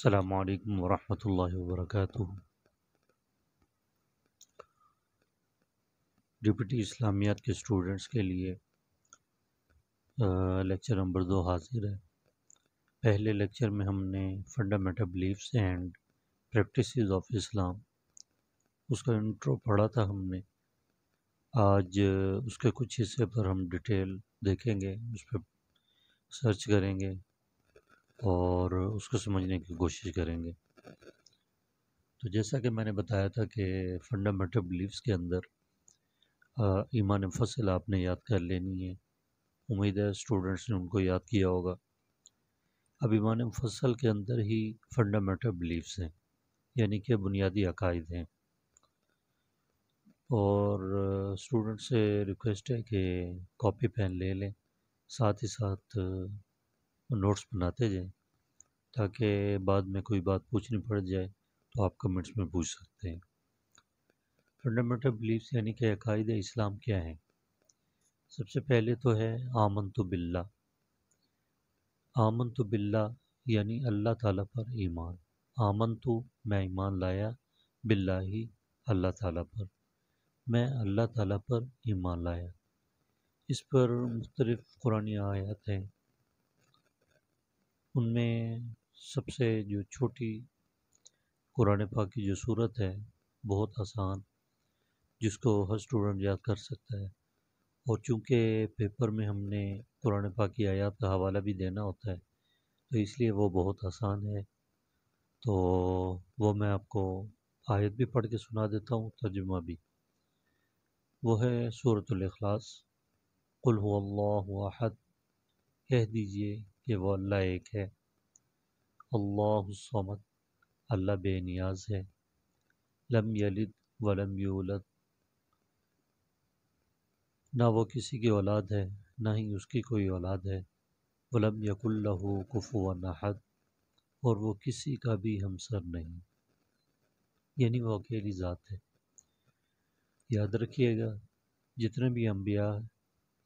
السلام عليكم ورحمة الله deputy इस्लामियात के students के लिए लेक्चर नंबर दो हाजिर है पहले लेक्चर में हमने fundamental beliefs and practice of Islam उसका इंट्रो पढ़ा था हमने आज उसके कुछ हिस्से पर हम डिटेल देखेंगे उस पर सर्च करेंगे और उसको समझने की कोशिश करेंगे तो जैसा कि मैंने बताया था कि फंडामेंटल बिलीव्स के अंदर ईमान फसल आपने याद कर लेनी है उम्मीद है स्टूडेंट्स ने उनको याद किया होगा अब ईमान फसल के अंदर ही फंडामेंटल बिलीफ्स हैं यानी कि बुनियादी अकायद हैं और स्टूडेंट से रिक्वेस्ट है कि कॉपी पेन ले लें साथ ही साथ नोट्स बनाते जाएं ताकि बाद में कोई बात पूछनी पड़ जाए तो आप कमेंट्स में पूछ सकते हैं फंडामेंटल बिलीफ्स यानी कि अकायद इस्लाम क्या हैं सबसे पहले तो है आमन तो बिल्ला आमन तो बिल्ला यानी अल्लाह ताला पर ईमान आमन तो मैं ईमान लाया बिल्ला ही अल्लाह ताला पर मैं अल्लाह ताला पर ईमान लाया इस पर मुख्तलिफ़ कुरानी आयात हैं उनमें सबसे जो छोटी कुरान पाक की जो सूरत है बहुत आसान जिसको हर स्टूडेंट याद कर सकता है और चूँकि पेपर में हमने कुरान पाक की आयात का हवाला भी देना होता है तो इसलिए वो बहुत आसान है तो वो मैं आपको आयत भी पढ़ के सुना देता हूँ तर्जुमा भी वो है सूरत अखलास कुल अहद कह दीजिए ये वो अल्लाह एक है अल्लाहमद अल्लाह बेनियाज है लम यलिद वलम यूलद ना वो किसी की औलाद है ना ही उसकी कोई औलाद है वलम यकुल्ला कुफु नहद और वो किसी का भी हमसर नहीं यानी वो अकेली ज़ात है याद रखिएगा जितने भी अम्बिया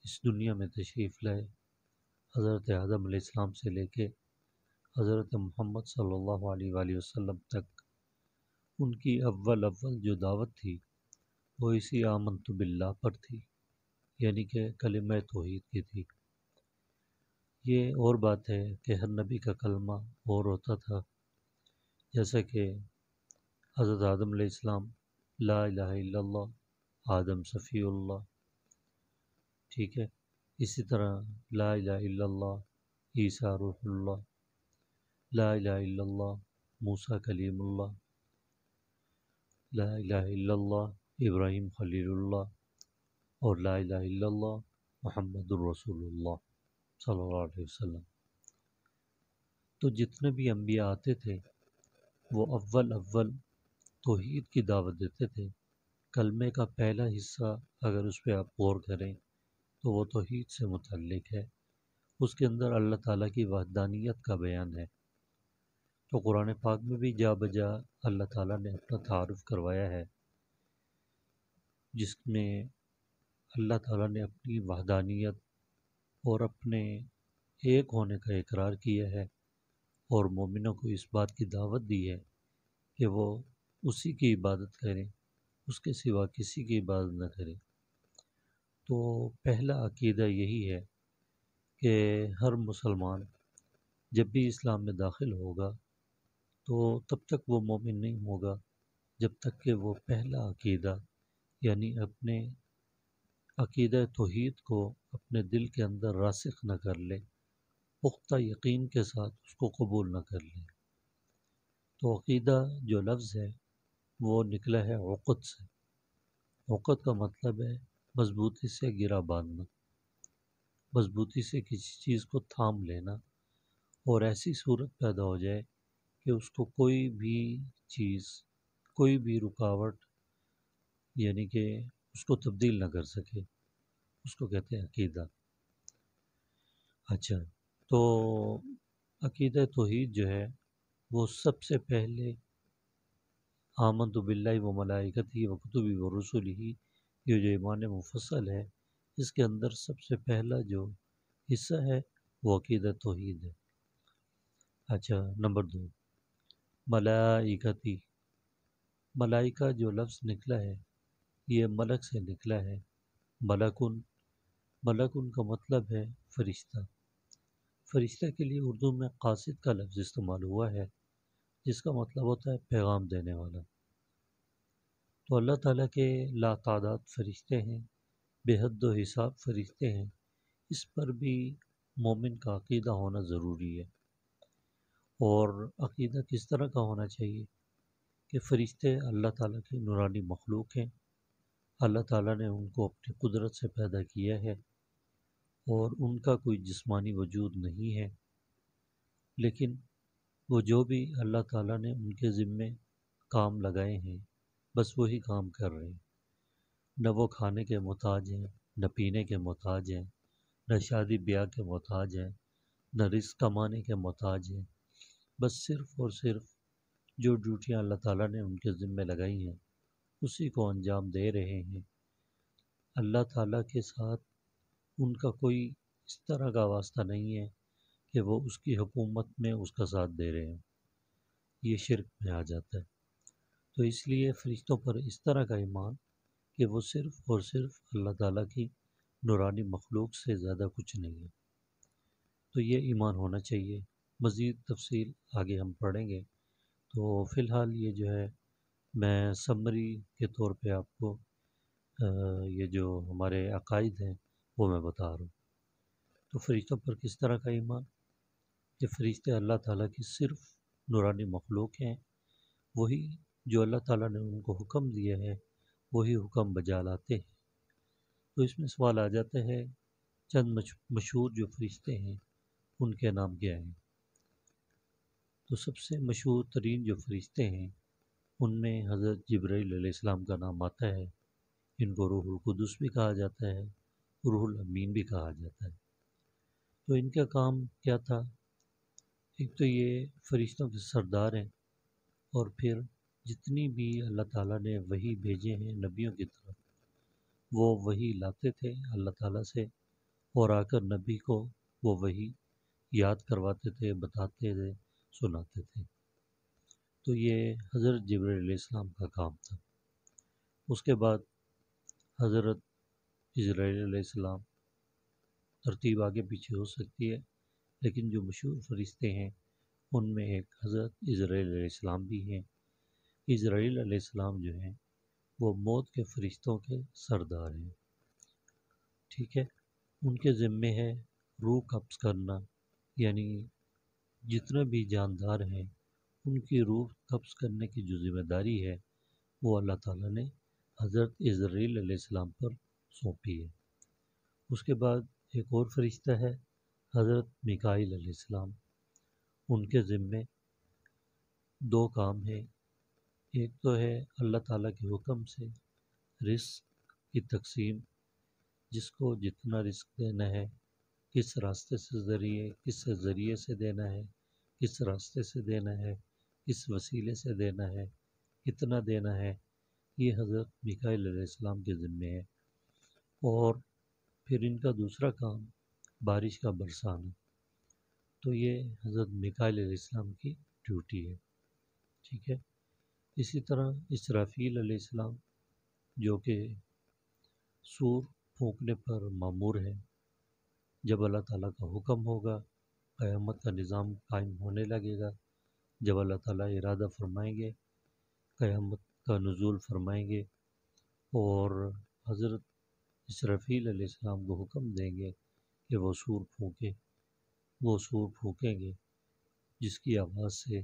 इस दुनिया में तशरीफ़ लाए हज़रत आदम से लेके हज़रत मोहम्मद सल्लल्लाहु अलैहि वसल्लम तक उनकी अव्वल अव्वल जो दावत थी वो इसी आमन तो बिल्ला पर थी यानी कि कलम तोहद की थी ये और बात है कि हर नबी का कलमा और होता था जैसा कि हज़रत आदम इस्लाम ला आदम सफ़ी ठीक है इसी तरह ला लाला ईसा रूहुल्ला ला लाला मूसा कलीमुल्ला ला इला इब्राहिम खलीलुल्ला और ला इला मोहम्मद रसूलुल्लाह सल्लल्लाहु अलैहि वसल्लम तो जितने भी अम्बिया आते थे वो अव्वल अव्वल तोहद की दावत देते थे कलमे का पहला हिस्सा अगर उस पर आप गौर करें तो वो हीद से मुतलक है उसके अंदर अल्लाह ताला की वहदानियत का बयान है तो कुरान पाक में भी जा बजा अल्लाह ताला ने अपना तारफ़ करवाया है जिसमें अल्लाह ताला ने अपनी वहदानियत और अपने एक होने का इकरार किया है और मोमिनों को इस बात की दावत दी है कि वो उसी की इबादत करें उसके सिवा किसी की इबादत न करें तो पहला अकीदा यही है कि हर मुसलमान जब भी इस्लाम में दाखिल होगा तो तब तक वो मोमिन नहीं होगा जब तक कि वो पहला अकीदा यानी अपने अकीदा तोहद को अपने दिल के अंदर रासिक न कर ले पुख्ता यकीन के साथ उसको कबूल न कर ले तो अकीदा जो लफ्ज़ है वो निकला है वक़त से वक़त का मतलब है मज़बूती से गिरा बांधना मज़बूती से किसी चीज़ को थाम लेना और ऐसी सूरत पैदा हो जाए कि उसको कोई भी चीज़ कोई भी रुकावट यानी कि उसको तब्दील ना कर सके उसको कहते हैं अकीदा अच्छा तो अकीद तोहद जो है वो सबसे पहले आमन तो बिल्ला व मलाइकत ही व कतुबी व रसूल ही ये जो ईमान मुफसल है इसके अंदर सबसे पहला जो हिस्सा है वो अकीद तोहद है अच्छा नंबर दो मलाइकती मलाइका जो लफ्ज़ निकला है ये मलक से निकला है मलकुन मलकुन का मतलब है फरिश्ता फरिश्ता के लिए उर्दू में कासिद का लफ्ज़ इस्तेमाल हुआ है जिसका मतलब होता है पैगाम देने वाला तो अल्लाह ताला के लातादात फरिश्ते हैं बेहद हिसाब फरिश्ते हैं इस पर भी मोमिन का अकीदा होना ज़रूरी है और अकीदा किस तरह का होना चाहिए कि फ़रिश्ते अल्लाह ताला के नुरानी मखलूक हैं अल्लाह ताला ने उनको अपनी कुदरत से पैदा किया है और उनका कोई जिस्मानी वजूद नहीं है लेकिन वो जो भी अल्लाह ताला ने उनके ज़िम्मे काम लगाए हैं बस वही काम कर रहे हैं न वो खाने के मोहताज हैं न पीने के मोहताज हैं न शादी ब्याह के मोहताज हैं न रिस्क कमाने के मोहताज हैं बस सिर्फ़ और सिर्फ जो ड्यूटियाँ अल्लाह ताला ने उनके ज़िम्मे लगाई हैं उसी को अंजाम दे रहे हैं अल्लाह ताला के साथ उनका कोई इस तरह का वास्ता नहीं है कि वो उसकी हुकूमत में उसका साथ दे रहे हैं ये शिरक में आ जाता है तो इसलिए फ़रिश्तों पर इस तरह का ईमान कि वो सिर्फ़ और सिर्फ अल्लाह ताला की नूरानी मखलूक से ज़्यादा कुछ नहीं है तो ये ईमान होना चाहिए मज़ीद तफसील आगे हम पढ़ेंगे तो फ़िलहाल ये जो है मैं समरी के तौर पे आपको ये जो हमारे अकायद हैं वो मैं बता रहा हूँ तो फरिश्तों पर किस तरह का ईमान कि फरिश्ते अल्लाह ताला की सिर्फ नूरानी मखलूक हैं वही जो अल्लाह ताला ने उनको हुक्म दिया है वही हुक्म बजा लाते हैं तो इसमें सवाल आ जाता है चंद मशहूर जो फरिश्ते हैं उनके नाम क्या हैं तो सबसे मशहूर तरीन जो फरिश्ते हैं उनमें हज़रत जब्राईसम का नाम आता है इनको रूहुलकुदस भी कहा जाता है रूहुल अमीन भी कहा जाता है तो इनका काम क्या था एक तो ये फरिश्तों के सरदार हैं और फिर जितनी भी अल्लाह ताला ने वही भेजे हैं नबियों की तरफ वो वही लाते थे अल्लाह ताला से और आकर नबी को वो वही याद करवाते थे बताते थे सुनाते थे तो ये हज़रत ज़बराम का काम था उसके बाद हज़रत इसराईसम तरतीब आगे पीछे हो सकती है लेकिन जो मशहूर फरिश्ते हैं उनमें एक हज़रत इसराईसम भी हैं इज़राइल आसमाम जो हैं वो मौत के फरिश्तों के सरदार हैं ठीक है उनके ज़िम्मे है रूह कब्ज़ करना यानी जितने भी जानदार हैं उनकी रूह कब्ज़ करने की जो ज़िम्मेदारी है वो अल्लाह ताला ने हज़रत इज़राइल पर सौंपी है उसके बाद एक और फरिश्ता है हज़रत मिकाइल उनके ज़िम्मे दो काम हैं एक तो है अल्लाह ताला के हुक्म से रिस्क की तकसीम जिसको जितना रिस्क देना है किस रास्ते से ज़रिए किस ज़रिए से देना है किस रास्ते से देना है किस वसीले से देना है कितना देना है ये हज़रत मिकाईसम के ज़िम्मे है और फिर इनका दूसरा काम बारिश का बरसाना तो ये हज़रत मिकाईसम की ड्यूटी है ठीक है इसी तरह इसराफील अलैहिस्सलाम जो कि सूर फूकने पर मामूर है जब अल्लाह ताला का हुक्म होगा क़यामत का निज़ाम कायम होने लगेगा जब अल्लाह ताला इरादा फरमाएंगे क़यामत का नज़ुल फरमाएंगे और हज़रत इसराफील अलैहिस्सलाम को हुक्म देंगे कि वो सूर फूके वो सूर फूकेंगे जिसकी आवाज़ से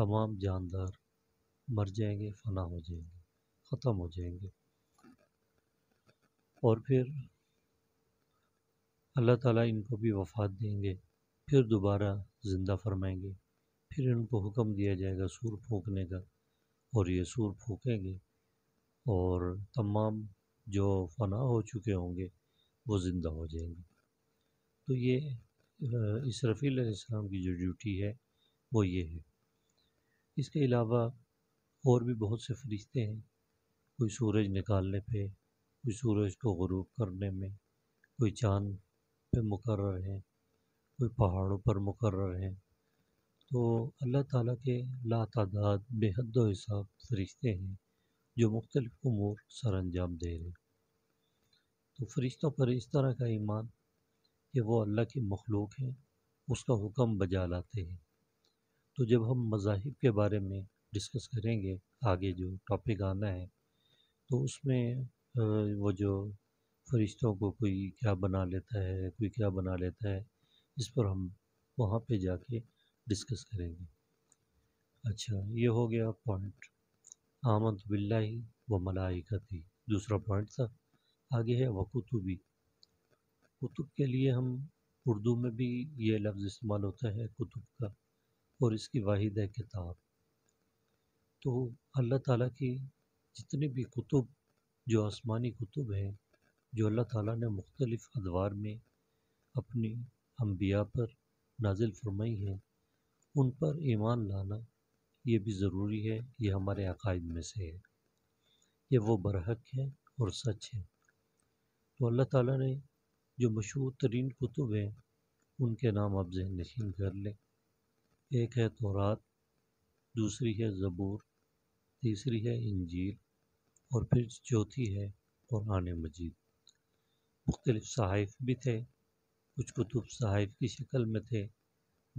तमाम जानदार मर जाएंगे फना हो जाएंगे ख़त्म हो जाएंगे और फिर अल्लाह ताला इनको भी वफात देंगे फिर दोबारा ज़िंदा फरमाएंगे फिर इनको हुक्म दिया जाएगा सूर फूकने का और ये सूर फूकेंगे और तमाम जो फना हो चुके होंगे वो ज़िंदा हो जाएंगे तो ये इसरफील की जो ड्यूटी है वो ये है इसके अलावा और भी बहुत से फरिश्ते हैं कोई सूरज निकालने पे कोई सूरज को गरूब करने में कोई चांद पे मुकर्र है कोई पहाड़ों पर मुकर्र है तो अल्लाह ताला के लातादाद बेहद हिसाब फरिश्ते हैं जो मुख्तलिफ़ उमूर सर अंजाम दे रहे हैं तो फरिश्तों पर इस तरह का ईमान कि वो अल्लाह की मखलूक हैं उसका हुक्म बजा लाते हैं तो जब हम मज़ाहिब के बारे में डिस्कस करेंगे आगे जो टॉपिक आना है तो उसमें वो जो फरिश्तों को कोई क्या बना लेता है कोई क्या बना लेता है इस पर हम वहाँ पे जाके डिस्कस करेंगे अच्छा ये हो गया पॉइंट आमद बिल्ला व मलाइका थी दूसरा पॉइंट था आगे है वकुतुबी कुतुब के लिए हम उर्दू में भी ये लफ्ज़ इस्तेमाल होता है कुतुब का और इसकी वाहिद है किताब तो अल्लाह ताला की जितने भी कुतुब जो आसमानी कुतुब हैं जो अल्लाह ताला ने मुख्तलिफ़ अदवार में अपने अम्बिया पर नाजिल फरमाई हैं उन पर ईमान लाना ये भी ज़रूरी है ये हमारे अकायद में से है ये वो बरहक है और सच है तो अल्लाह ताला ने जो मशहूर तरीन कुतुब हैं उनके नाम आप जहन नशीन कर लें एक है तोरात दूसरी है ज़बूर तीसरी है इंजील और फिर चौथी है कुरान मजीद मुख्तलिफ़ सहाइफ भी थे कुछ कुतुब सहाइफ की शक्ल में थे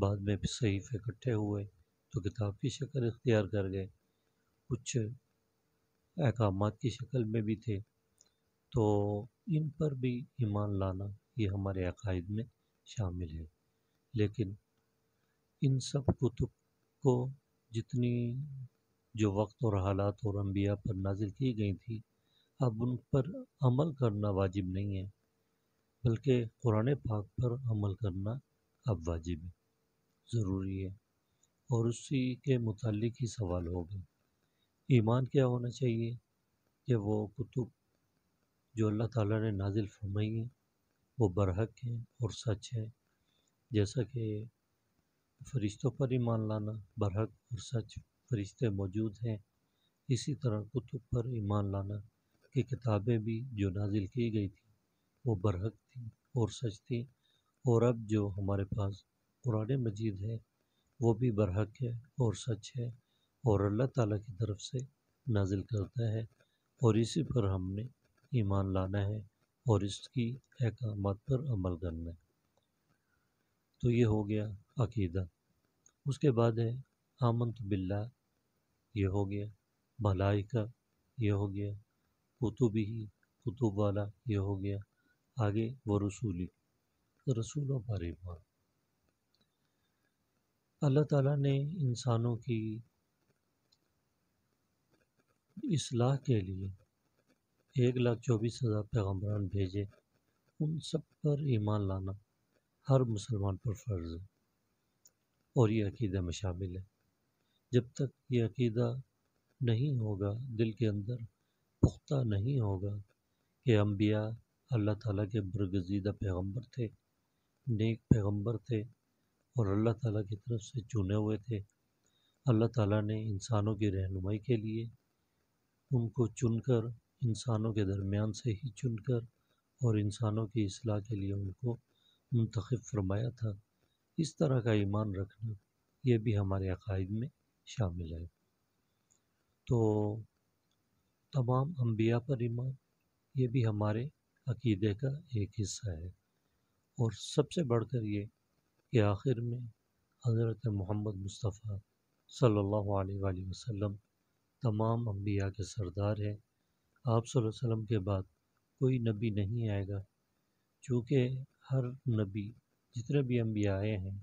बाद में भी सहीफ इकट्ठे हुए तो किताब की शक्ल इख्तियार कर गए कुछ अहकाम की शक्ल में भी थे तो इन पर भी ईमान लाना ये हमारे अकायद में शामिल है लेकिन इन सब कुतुब को जितनी जो वक्त और हालात और अम्बिया पर नाजिल की गई थी अब उन पर अमल करना वाजिब नहीं है बल्कि कुरान पाक पर अमल करना अब वाजिब है ज़रूरी है और उसी के मुतल ही सवाल होगा ईमान क्या होना चाहिए कि वो कुतुब जो अल्लाह ताला ने नाजिल फरमाई है वो बरहक है और सच है जैसा कि फरिश्तों पर ईमान लाना बरहक और सच फ़रिश्ते मौजूद हैं इसी तरह कुतुब पर ईमान लाना कि किताबें भी जो नाजिल की गई थी वो बरहक थी और सच थी और अब जो हमारे पास कुरान मजीद है वो भी बरहक है और सच है और अल्लाह ताला की तरफ से नाजिल करता है और इसी पर हमने ईमान लाना है और इसकी अहकाम पर अमल करना है तो ये हो गया अकीदा उसके बाद है आमंत बिल्ला ये हो गया भलाई का ये हो गया कुतुबी कुतुब वाला ये हो गया आगे वो रसूली रसूलों पर ईमान अल्लाह ताला ने इंसानों की असलाह के लिए एक लाख चौबीस हज़ार पैगम्बरान भेजे उन सब पर ईमान लाना हर मुसलमान पर फ़र्ज़ है और ये अकीदे में शामिल है जब तक ये अकीदा नहीं होगा दिल के अंदर पुख्ता नहीं होगा कि अम्बिया अल्लाह ताला के बरगजीदा पैगंबर थे नेक पैगंबर थे और अल्लाह ताला की तरफ से चुने हुए थे अल्लाह ताला ने इंसानों की रहनुमाई के लिए उनको चुनकर इंसानों के दरमियान से ही चुनकर और इंसानों की असलाह के लिए उनको मुंतखब फरमाया था इस तरह का ईमान रखना यह भी हमारे अकायद में शामिल है तो तमाम अम्बिया पर ईमान ये भी हमारे अकीदे का एक हिस्सा है और सबसे बढ़कर ये कि आखिर में हज़रत मोहम्मद मुस्तफ़ा सल्लल्लाहु अलैहि वसल्लम तमाम अम्बिया के सरदार हैं आप वसल्लम के बाद कोई नबी नहीं आएगा चूँकि हर नबी जितने भी अम्बिया आए हैं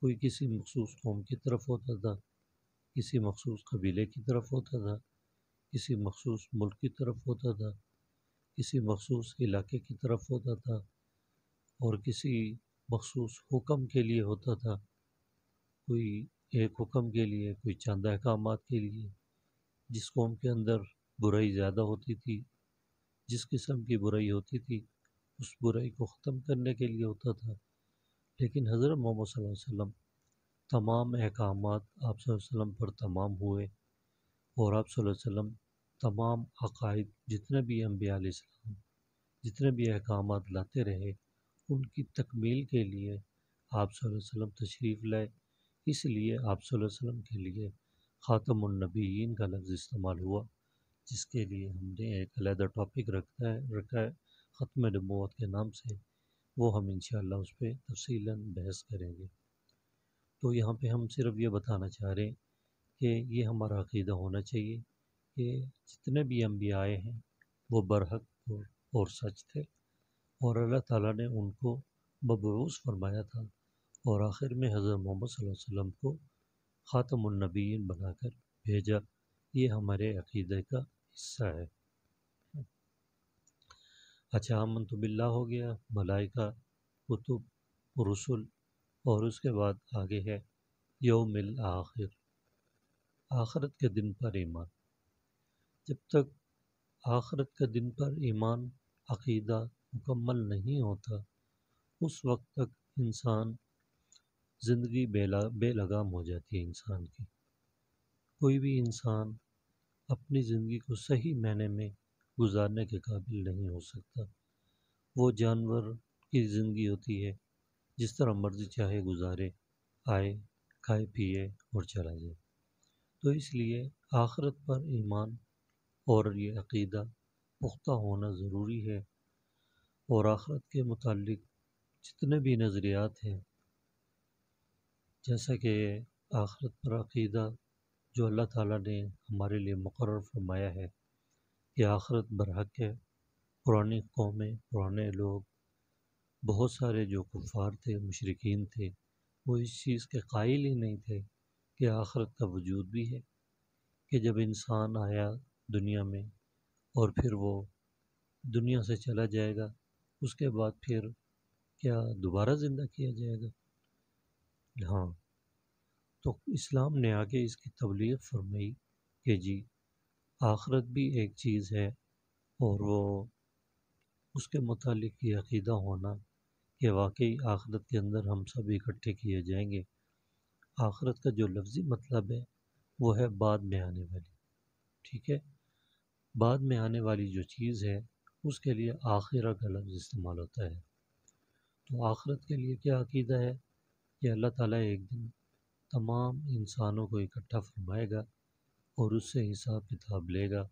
कोई किसी मखसूस कौम की तरफ होता था किसी मखसूस कबीले की तरफ होता था किसी मखसूस मुल्क की तरफ होता था किसी मखसूस इलाके की तरफ होता था और किसी मखसूस हुक्म के लिए होता था कोई एक हुक्म के लिए कोई चंद अहकाम के लिए जिस कौम के अंदर बुराई ज़्यादा होती थी जिस किस्म की बुराई होती थी उस बुराई को ख़त्म करने के लिए होता था लेकिन हज़रत मोहम्मद वसल्लम तमाम अहकाम आप पर तमाम हुए और आप तमाम अकायद जितने भी अम्बियाम जितने भी अहकाम लाते रहे उनकी तकमील के लिए आप तशरीफ़ लाए इसलिए आप के लिए ख़ातमनबीन का लफ्ज़ इस्तेमाल हुआ जिसके लिए हमने एक अलहदा टॉपिक रखता है रखा है ख़त्म नबूत के नाम से वो हम इन उस पर तफसीला बहस करेंगे तो यहाँ पे हम सिर्फ ये बताना चाह रहे हैं कि ये हमारा अकीदा होना चाहिए कि जितने भी भी आए हैं वो बरहक और सच थे और अल्लाह ताला ने उनको बबरूस फरमाया था और आखिर में हज़रत मोहम्मद वसल्लम को ख़ातमनबीन बनाकर भेजा ये हमारे अकीदे का हिस्सा है अच्छा हम तो बिल्ला हो गया मलाइका कुतुब रसुल और उसके बाद आगे है योमिल आखिर आखरत के दिन पर ईमान जब तक आखरत के दिन पर ईमान अकीदा मुकम्मल नहीं होता उस वक्त तक इंसान ज़िंदगी बेला बेलगाम हो जाती है इंसान की कोई भी इंसान अपनी ज़िंदगी को सही मायने में गुजारने के काबिल नहीं हो सकता वो जानवर की ज़िंदगी होती है जिस तरह मर्जी चाहे गुजारे आए खाए पिए और चला जाए तो इसलिए आखरत पर ईमान और ये अकीदा पुख्ता होना ज़रूरी है और आखरत के मुतालिक जितने भी नज़रियात हैं जैसा कि आखरत पर अकीदा जो अल्लाह ताला ने हमारे लिए मुकर फरमाया है कि आखरत बरहक है पुरानी कौमें पुराने लोग बहुत सारे जो कुफ़ार थे मशरकिन थे वो इस चीज़ के कायल ही नहीं थे कि आखरत का वजूद भी है कि जब इंसान आया दुनिया में और फिर वो दुनिया से चला जाएगा उसके बाद फिर क्या दोबारा ज़िंदा किया जाएगा हाँ तो इस्लाम ने आगे इसकी तबलीग फरमाई कि जी आखरत भी एक चीज़ है और वो उसके मतलब ये अकीदा होना कि वाकई आखरत के अंदर हम सब इकट्ठे किए जाएंगे आखरत का जो लफ्ज़ी मतलब है वो है बाद में आने वाली ठीक है बाद में आने वाली जो चीज़ है उसके लिए आखिरा का लफ्ज़ इस्तेमाल होता है तो आखरत के लिए क्या अकीदा है कि अल्लाह ताला एक दिन तमाम इंसानों को इकट्ठा फरमाएगा और उससे हिसाब किताब लेगा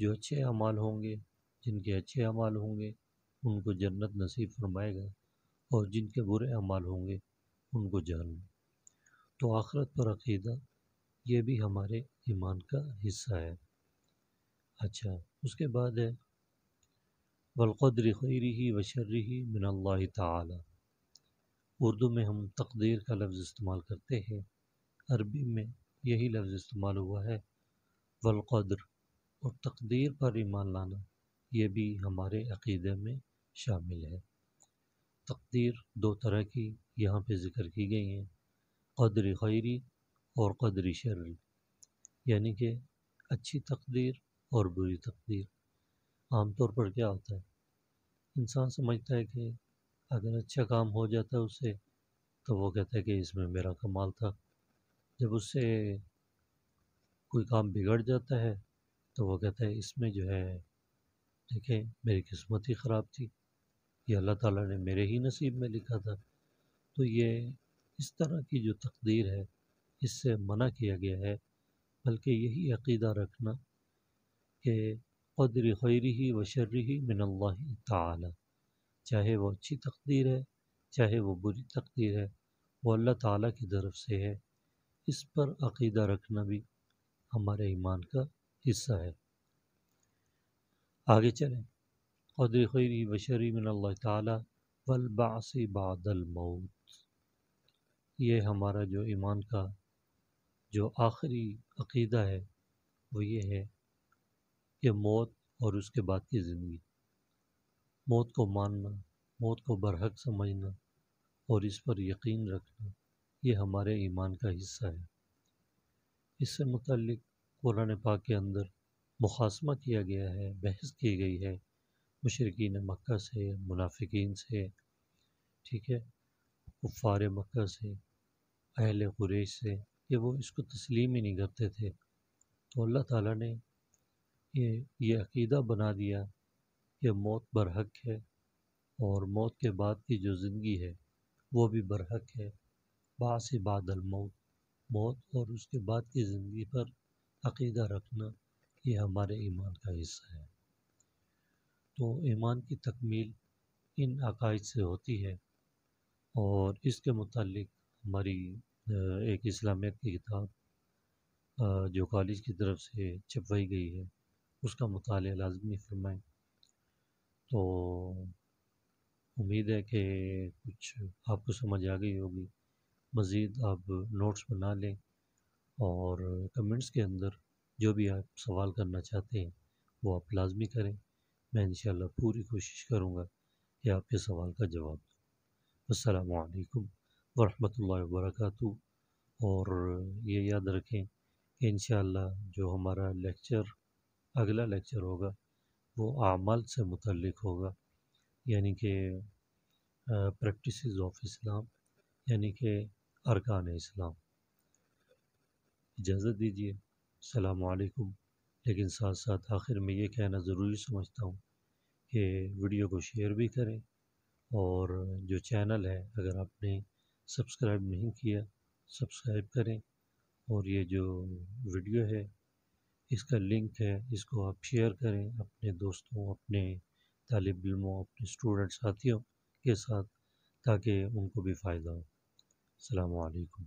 जो अच्छे अमाल होंगे जिनके अच्छे अमाल होंगे उनको जन्नत नसीब फरमाएगा और जिनके बुरे अमाल होंगे उनको जानना तो आखरत पर अकीदा ये भी हमारे ईमान का हिस्सा है अच्छा उसके बाद है वलक़द्र खैरी ही वशर्री ही मिनल्ला उर्दू में हम तकदीर का लफ्ज़ इस्तेमाल करते हैं अरबी में यही लफ्ज़ इस्तेमाल हुआ है वलकद्र और तकदीर पर ईमान लाना ये भी हमारे अकीदे में शामिल है तकदीर दो तरह की यहाँ पे ज़िक्र की गई हैं कदर खैरी और कदर शर्री यानी कि अच्छी तकदीर और बुरी तकदीर आमतौर पर क्या होता है इंसान समझता है कि अगर अच्छा काम हो जाता है उससे तो वो कहता है कि इसमें मेरा कमाल था जब उससे कोई काम बिगड़ जाता है तो वो कहता है इसमें जो है देखें मेरी किस्मत ही ख़राब थी ये अल्लाह ताला ने मेरे ही नसीब में लिखा था तो ये इस तरह की जो तकदीर है इससे मना किया गया है बल्कि यही अकीदा रखना कि कदर खैरी ही व शर्री ही मिनल्ला ताली चाहे वो अच्छी तकदीर है चाहे वो बुरी तकदीर है वो अल्लाह ताला की तरफ से है इस पर अकीदा रखना भी हमारे ईमान का हिस्सा है आगे चलें कदर खैरी बशरी मिन अल्लाह तलबास बादल ये हमारा जो ईमान का जो आखिरी अकीदा है वो ये है कि मौत और उसके बाद की ज़िंदगी मौत को मानना मौत को बरहक समझना और इस पर यकीन रखना ये हमारे ईमान का हिस्सा है इससे मुतलक कुरान पाक के अंदर मुखासमा किया गया है बहस की गई है मशरकिन मक्का से मुनाफिकीन से ठीक है कुफ़ार मक्का से अहल कुरैश से कि वो इसको तस्लीम ही नहीं करते थे तो अल्लाह ताला ने ये ये अकीदा बना दिया कि मौत बरहक है और मौत के बाद की जो ज़िंदगी है वो भी बरहक है बास बादल मौत मौत और उसके बाद की ज़िंदगी पर अकीदा रखना ये हमारे ईमान का हिस्सा है तो ईमान की तकमील इन अकायद से होती है और इसके मतलब हमारी एक इस्लामियत की किताब जो कॉलेज की तरफ से छपवाई गई है उसका मताल लाजमी फरमाएँ तो उम्मीद है कि कुछ आपको समझ आ गई होगी मज़ीद आप नोट्स बना लें और कमेंट्स के अंदर जो भी आप सवाल करना चाहते हैं वो आप लाजमी करें मैं इन पूरी कोशिश करूँगा कि आपके सवाल का जवाब दूँ असलकम वरहमल वर्क और ये याद रखें कि इन जो हमारा लेक्चर अगला लेक्चर होगा वो आमाल से मुतलक होगा यानी कि प्रैक्टिस ऑफ इस्लाम यानी कि अरकान इस्लाम इजाज़त दीजिए अलकुम लेकिन साथ साथ आखिर में ये कहना ज़रूरी समझता हूँ कि वीडियो को शेयर भी करें और जो चैनल है अगर आपने सब्सक्राइब नहीं किया सब्सक्राइब करें और ये जो वीडियो है इसका लिंक है इसको आप शेयर करें अपने दोस्तों अपने तालब इलमों अपने स्टूडेंट साथियों के साथ ताकि उनको भी फ़ायदा हो अलकुम